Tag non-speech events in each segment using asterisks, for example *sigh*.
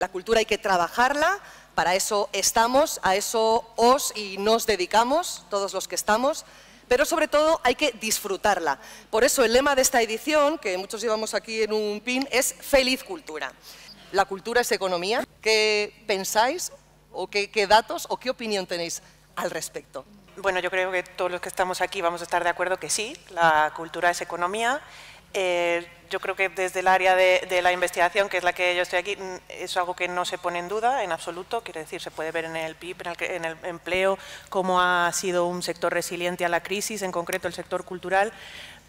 La cultura hay que trabajarla, para eso estamos, a eso os y nos dedicamos, todos los que estamos, pero sobre todo hay que disfrutarla. Por eso el lema de esta edición, que muchos llevamos aquí en un pin, es Feliz Cultura. La cultura es economía. ¿Qué pensáis o qué, qué datos o qué opinión tenéis al respecto? Bueno, yo creo que todos los que estamos aquí vamos a estar de acuerdo que sí, la cultura es economía eh, yo creo que desde el área de, la investigación, que es la que yo estoy aquí, mm, es algo que no se pone en duda en absoluto. Quiere decir, se puede ver en el PIB, en el, en el, empleo, cómo ha sido un sector resiliente a la crisis, en concreto el sector cultural.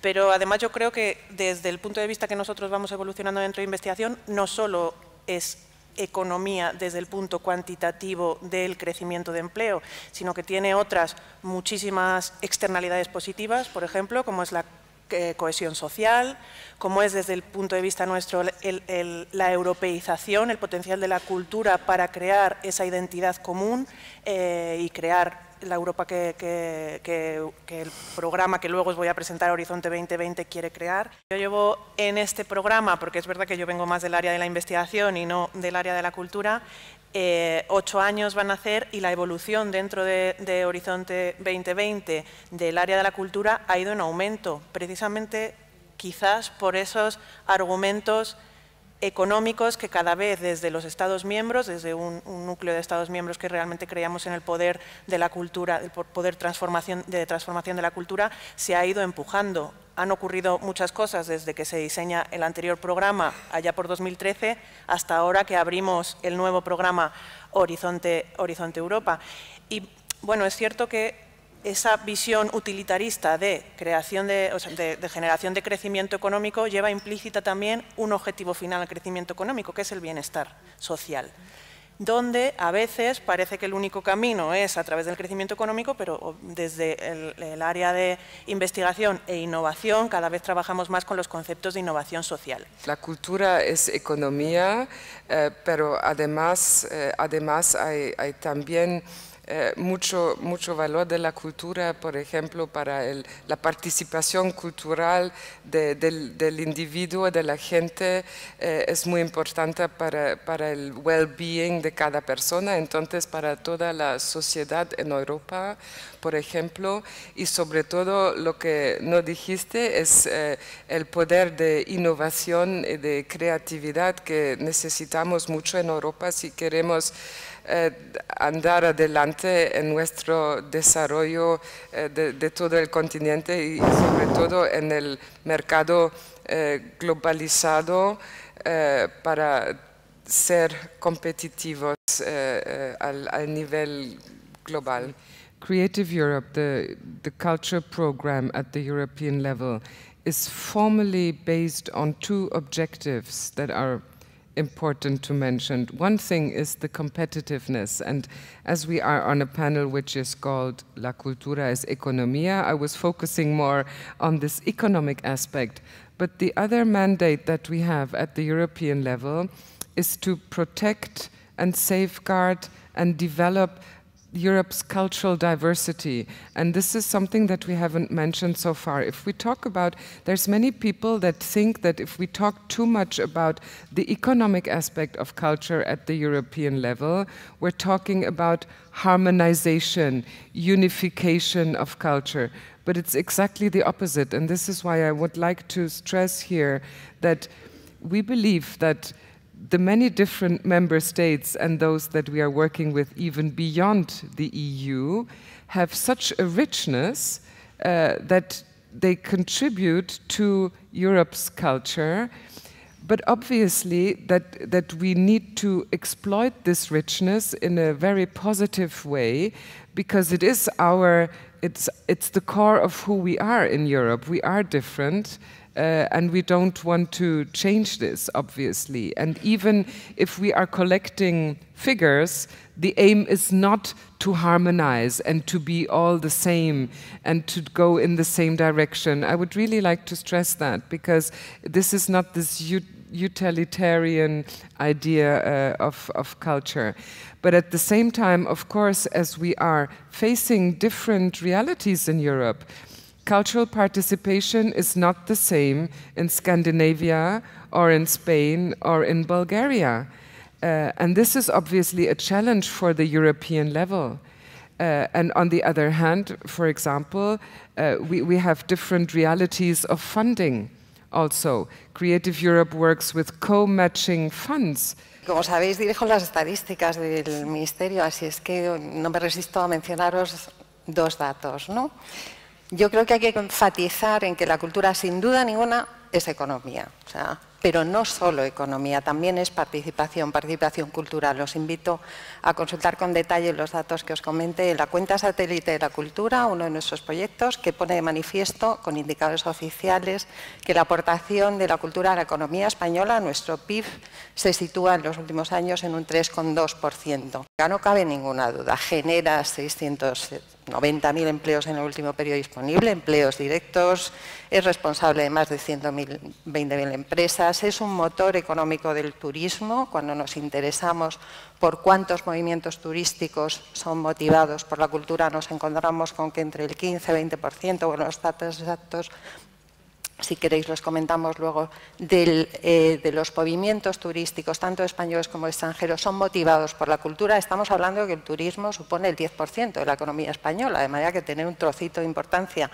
Pero además yo creo que desde el punto de vista que nosotros vamos evolucionando dentro de investigación, no solo es economía desde el punto cuantitativo del crecimiento de empleo, sino que tiene otras muchísimas externalidades positivas, por ejemplo, como es la eh, cohesión social, como es desde el punto de vista nuestro la europeización, el potencial de la cultura para crear esa identidad común eh, y crear la Europa que, que, el programa que luego os voy a presentar, Horizonte 2020, quiere crear. Yo llevo en este programa, porque es verdad que yo vengo más del área de la investigación y no del área de la cultura, eh, ocho años van a hacer y la evolución dentro de, de, Horizonte 2020 del área de la cultura ha ido en aumento, precisamente quizás por esos argumentos económicos que cada vez desde los Estados miembros, desde un, núcleo de Estados miembros que realmente creíamos en el poder de la cultura, el poder transformación, de transformación de la cultura, se ha ido empujando. Han ocurrido muchas cosas desde que se diseña el anterior programa, allá por 2013, hasta ahora que abrimos el nuevo programa Horizonte, Horizonte Europa. Y bueno, es cierto que esa visión utilitarista de, creación de, generación de crecimiento económico lleva implícita también un objetivo final al crecimiento económico, que es el bienestar social, donde a veces parece que el único camino es a través del crecimiento económico, pero desde el, área de investigación e innovación cada vez trabajamos más con los conceptos de innovación social. La cultura es economía, eh, pero además, eh, además hay también eh, mucho, mucho valor de la cultura, por ejemplo, para la participación cultural del, individuo, de la gente, eh, es muy importante para, para el well-being de cada persona, entonces para toda la sociedad en Europa, por ejemplo, y sobre todo lo que no dijiste es eh, el poder de innovación y de creatividad que necesitamos mucho en Europa si queremos eh, andar adelante en nuestro desarrollo eh, de, todo el continente y sobre todo en el mercado globalizado para ser competitivos a al nivel global. Creative Europe, the, the culture program at the European level, is formally based on two objectives that are important to mention. One thing is the competitiveness, and as we are on a panel which is called La Cultura es Economía, I was focusing more on this economic aspect. But the other mandate that we have at the European level is to protect and safeguard and develop Europe's cultural diversity. And this is something that we haven't mentioned so far. If we talk about, there's many people that think that if we talk too much about the economic aspect of culture at the European level, we're talking about harmonization, unification of culture. But it's exactly the opposite. And this is why I would like to stress here that we believe that the many different member states and those that we are working with even beyond the EU have such a richness uh, that they contribute to Europe's culture. But obviously, that, that we need to exploit this richness in a very positive way because it is our, it's, it's the core of who we are in Europe. We are different. Uh, and we don't want to change this, obviously. And even if we are collecting figures, the aim is not to harmonize and to be all the same and to go in the same direction. I would really like to stress that because this is not this utilitarian idea uh, of, of culture. But at the same time, of course, as we are facing different realities in Europe, Cultural participation is not the same in Scandinavia or in Spain or in Bulgaria. Uh, and this is obviously a challenge for the European level. Uh, and on the other hand, for example, uh, we, we have different realities of funding also. Creative Europe works with co-matching funds. Como sabéis, dirijo las estadísticas del Ministerio, así es que no me resisto a mencionaros dos datos, ¿no? yo creo que hay que enfatizar en que la cultura, sin duda ninguna, es economía. pero no solo economía, también es participación, participación cultural. Los invito a consultar con detalle los datos que os comenté en la cuenta satélite de la cultura, uno de nuestros proyectos, que pone de manifiesto con indicadores oficiales que la aportación de la cultura a la economía española, nuestro PIB, se sitúa en los últimos años en un 3,2%. Ya no cabe ninguna duda, genera 600 90.000 empleos en el último periodo disponible, empleos directos, es responsable de más de 120.000 empresas, es un motor económico del turismo, cuando nos interesamos por cuántos movimientos turísticos son motivados por la cultura, nos encontramos con que entre el 15 y 20%, bueno, los datos exactos si queréis los comentamos luego, eh, de los movimientos turísticos, tanto españoles como extranjeros, son motivados por la cultura, estamos hablando de que el turismo supone el 10% de la economía española, de manera que tener un trocito de importancia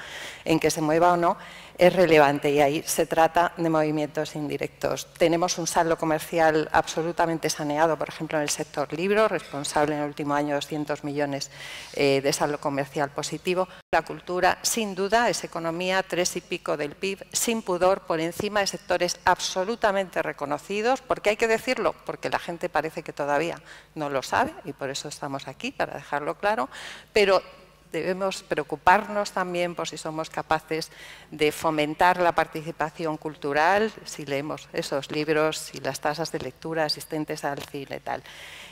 en que se mueva o no es relevante y ahí se trata de movimientos indirectos. Tenemos un saldo comercial absolutamente saneado, por ejemplo, en el sector libro, responsable en el último año de 200 millones eh, de saldo comercial positivo. La cultura, sin duda, es economía, tres y pico del PIB, sin pudor por encima de sectores absolutamente reconocidos, porque hay que decirlo, porque la gente parece que todavía no lo sabe y por eso estamos aquí, para dejarlo claro, pero debemos preocuparnos también por si somos capaces de fomentar la participación cultural, si leemos esos libros, si las tasas de lectura asistentes al cine tal.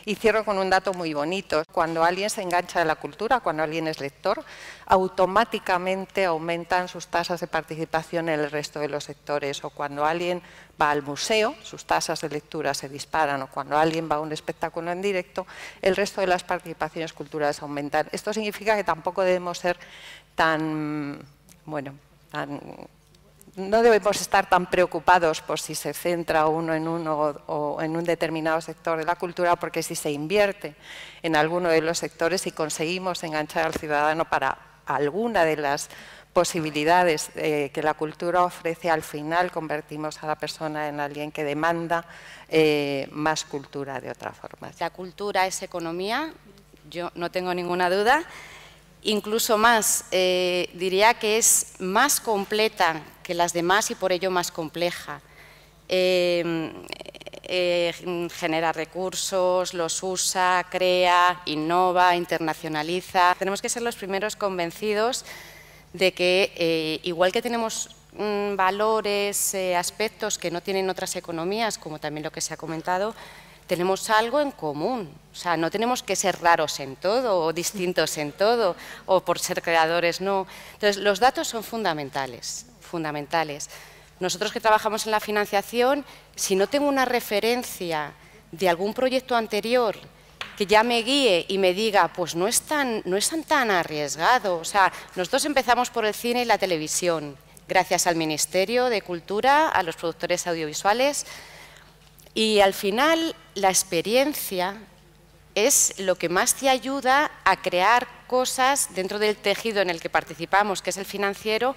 Y cierro con un dato muy bonito. Cuando alguien se engancha a la cultura, cuando alguien es lector, automáticamente aumentan sus tasas de participación en el resto de los sectores. O cuando alguien va al museo, sus tasas de lectura se disparan o cuando alguien va a un espectáculo en directo, el resto de las participaciones culturales aumentan. Esto significa que tampoco debemos ser tan, bueno, no debemos estar tan preocupados por si se centra uno en uno o en un determinado sector de la cultura, porque si se invierte en alguno de los sectores y conseguimos enganchar al ciudadano para alguna de las posibilidades eh, que la cultura ofrece, al final convertimos a la persona en alguien que demanda eh, más cultura de otra forma. La cultura es economía, yo no tengo ninguna duda. Incluso más, eh, diría que es más completa que las demás y por ello más compleja. genera recursos, los usa, crea, innova, internacionaliza. Tenemos que ser los primeros convencidos de que eh, igual que tenemos mm, valores, eh, aspectos que no tienen otras economías, como también lo que se ha comentado, tenemos algo en común. O sea, no tenemos que ser raros en todo o distintos en todo o por ser creadores, no. Entonces, los datos son fundamentales, fundamentales. Nosotros que trabajamos en la financiación, si no tengo una referencia de algún proyecto anterior que ya me guíe y me diga, pues no es tan, no es tan arriesgado. O sea, nosotros empezamos por el cine y la televisión, gracias al Ministerio de Cultura, a los productores audiovisuales, y al final la experiencia es lo que más te ayuda a crear cosas dentro del tejido en el que participamos, que es el financiero,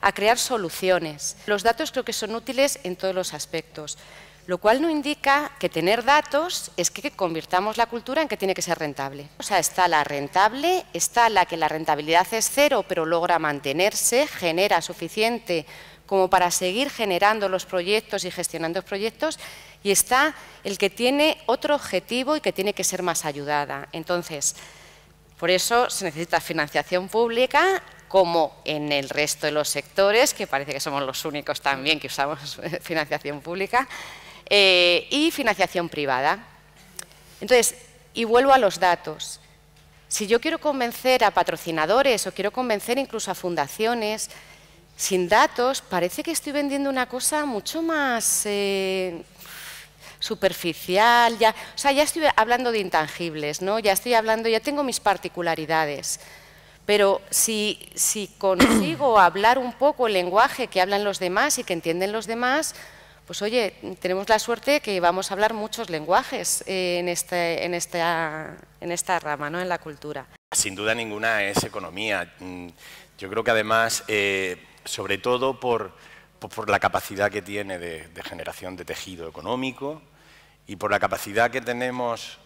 a crear soluciones. Los datos creo que son útiles en todos los aspectos lo cual no indica que tener datos es que convirtamos la cultura en que tiene que ser rentable. O sea, está la rentable, está la que la rentabilidad es cero, pero logra mantenerse, genera suficiente como para seguir generando los proyectos y gestionando los proyectos, y está el que tiene otro objetivo y que tiene que ser más ayudada. Entonces, por eso se necesita financiación pública, como en el resto de los sectores, que parece que somos los únicos también que usamos *laughs* financiación pública, eh, y financiación privada. Entonces, y vuelvo a los datos. Si yo quiero convencer a patrocinadores o quiero convencer incluso a fundaciones, sin datos parece que estoy vendiendo una cosa mucho más eh, superficial, ya, o sea, ya estoy hablando de intangibles, ¿no? ya estoy hablando, ya tengo mis particularidades. Pero si consigo hablar un poco el lenguaje que hablan los demás y que entienden los demás, pues oye, tenemos la suerte que vamos a hablar muchos lenguajes eh, este, este, en, esta, rama, ¿no? en la cultura. Sin duda ninguna es economía. Mm, yo creo que además, eh, sobre todo por, la capacidad que tiene de generación de tejido económico y por la capacidad que tenemos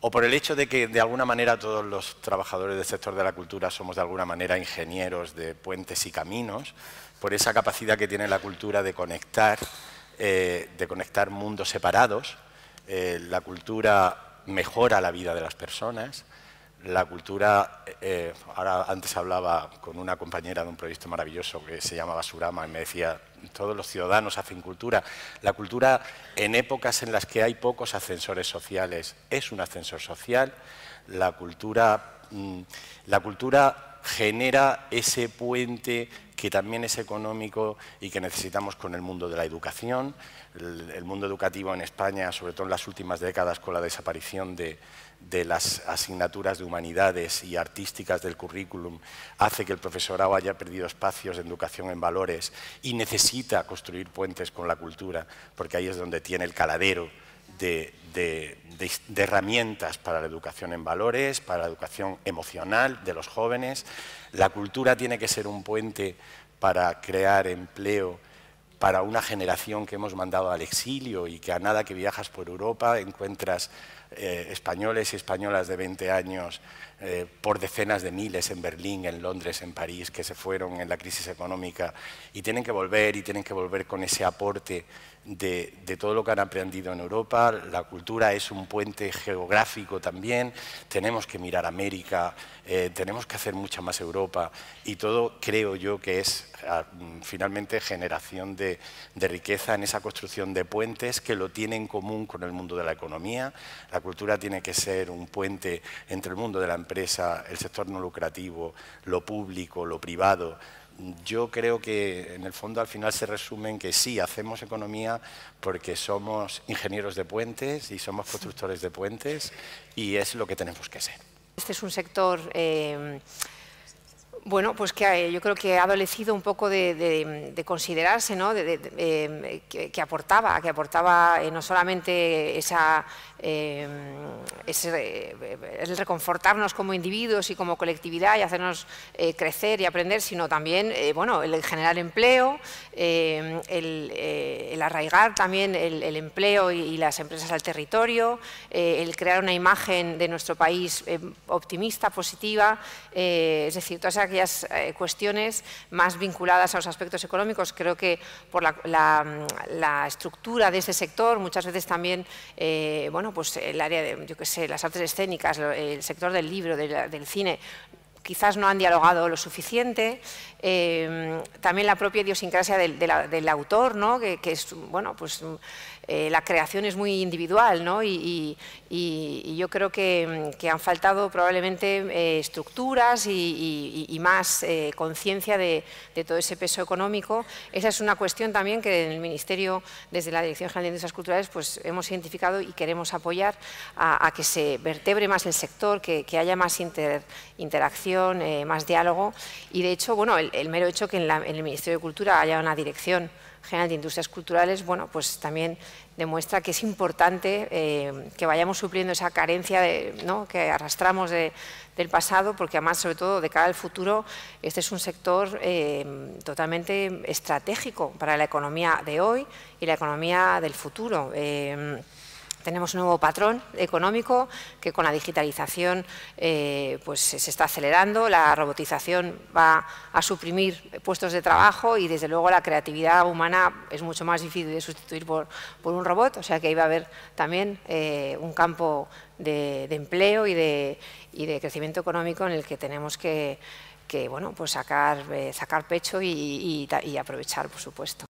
o por el hecho de que de alguna manera todos los trabajadores del sector de la cultura somos de alguna manera ingenieros de puentes y caminos, por esa capacidad que tiene la cultura de conectar eh, de conectar mundos separados. Eh, la cultura mejora la vida de las personas. La cultura, eh, ahora antes hablaba con una compañera de un proyecto maravilloso que se llamaba Surama y me decía, todos los ciudadanos hacen cultura. La cultura en épocas en las que hay pocos ascensores sociales es un ascensor social. La cultura, mm, la cultura genera ese puente que también es económico y que necesitamos con el mundo de la educación. El, mundo educativo en España, sobre todo en las últimas décadas, con la desaparición de, de las asignaturas de humanidades y artísticas del currículum hace que el profesorado haya perdido espacios de educación en valores y necesita construir puentes con la cultura, porque ahí es donde tiene el caladero de, herramientas para la educación en valores, para la educación emocional de los jóvenes. La cultura tiene que ser un puente para crear empleo para una generación que hemos mandado al exilio y que a nada que viajas por Europa encuentras eh, españoles y españolas de 20 años eh, por decenas de miles en Berlín, en Londres, en París, que se fueron en la crisis económica y tienen que volver y tienen que volver con ese aporte de, todo lo que han aprendido en Europa. La cultura es un puente geográfico también, tenemos que mirar América, eh, tenemos que hacer mucha más Europa y todo creo yo que es ah, mm, finalmente generación de, riqueza en esa construcción de puentes que lo tiene en común con el mundo de la economía. La cultura tiene que ser un puente entre el mundo de la empresa, el sector no lucrativo, lo público, lo privado. Yo creo que en el fondo al final se resume que sí, hacemos economía porque somos ingenieros de puentes y somos constructores de puentes y es lo que tenemos que ser. Este es un sector... Eh, bueno, pues que eh, yo creo que ha adolecido un poco de, considerarse, ¿no? Eh, que, aportaba, que aportaba eh, no solamente esa, ese, el reconfortarnos como individuos y como colectividad y hacernos crecer y aprender, sino también, bueno, el generar empleo, el, arraigar también el, empleo y, las empresas al territorio, el crear una imagen de nuestro país optimista, positiva, es decir, todas esas eh, cuestiones más vinculadas a los aspectos económicos. Creo que por la, estructura de ese sector, muchas veces también, eh, bueno, pues el área de, yo qué sé, las artes escénicas, el sector del libro, del, cine, quizás no han dialogado lo suficiente. Eh, también la propia idiosincrasia del, autor, ¿no? que, que es, bueno, pues eh, la creación es muy individual, ¿no? Y, yo creo mm, que, han faltado probablemente eh, estructuras y, más eh, conciencia de, todo ese peso económico. Esa es una cuestión también que en el Ministerio, desde la Dirección General de Industrias Culturales, pues hemos identificado y queremos apoyar a, que se vertebre más el sector, que, haya más interacción, más diálogo. Y de hecho, bueno, el, mero hecho que en, en el Ministerio de Cultura haya una dirección General de Industrias Culturales, bueno, pues también demuestra que es importante eh, que vayamos supliendo esa carencia de, que arrastramos del pasado, porque además, sobre todo, de cara al futuro, este es un sector eh, totalmente estratégico para la economía de hoy y la economía del futuro. Eh, tenemos un nuevo patrón económico que con la digitalización eh, pues se está acelerando, la robotización va a suprimir puestos de trabajo y desde luego la creatividad humana es mucho más difícil de sustituir por, por un robot, o sea que ahí va a haber también eh, un campo de, empleo y de, crecimiento económico en el que tenemos que bueno, pues sacar, eh, sacar pecho y aprovechar, por supuesto.